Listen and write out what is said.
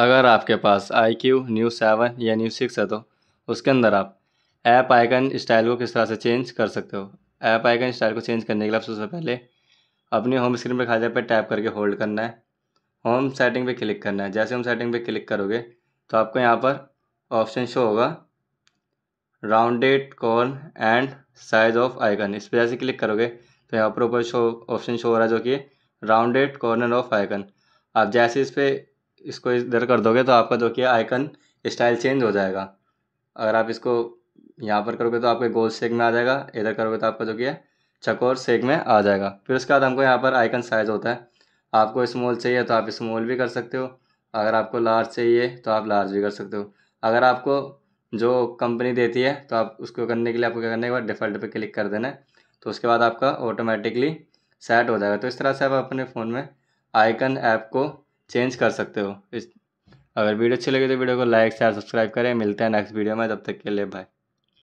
अगर आपके पास आई क्यू न्यू सेवन या न्यू सिक्स है तो उसके अंदर आप ऐप आइकन स्टाइल को किस तरह से चेंज कर सकते हो ऐप आइकन स्टाइल को चेंज करने के लिए आप सबसे पहले अपनी होम स्क्रीन पर खाली पर टैप करके होल्ड करना है होम सेटिंग पे क्लिक करना है जैसे होम सेटिंग पे क्लिक करोगे तो आपको यहाँ पर ऑप्शन शो होगा rounded corner and size of icon इस पर जैसे क्लिक करोगे तो यहाँ पर ऊपर शो ऑप्शन शो हो रहा है जो कि राउंडेड कॉर्नर ऑफ आइकन आप जैसे इस पर इसको इधर कर दोगे तो आपका जो कि आइकन स्टाइल चेंज हो जाएगा अगर आप इसको यहाँ पर करोगे तो आपके गोल सेक में आ जाएगा इधर करोगे तो आपका जो कि है चकोर सेक में आ जाएगा फिर उसके बाद हमको यहाँ पर आइकन साइज़ होता है आपको स्मॉल चाहिए तो आप स्मॉल भी कर सकते हो अगर आपको लार्ज चाहिए तो आप लार्ज भी कर सकते हो अगर आपको जो कंपनी देती है तो आप उसको करने के लिए आपको क्या करने के बाद डिफ़ॉल्ट पे क्लिक कर देना है तो उसके बाद आपका ऑटोमेटिकली सेट हो जाएगा तो इस तरह से आप अपने फ़ोन में आइकन ऐप को चेंज कर सकते हो इस अगर वीडियो अच्छी लगे तो वीडियो को लाइक शेयर सब्सक्राइब करें मिलते हैं नेक्स्ट वीडियो में तब तक के लिए बाय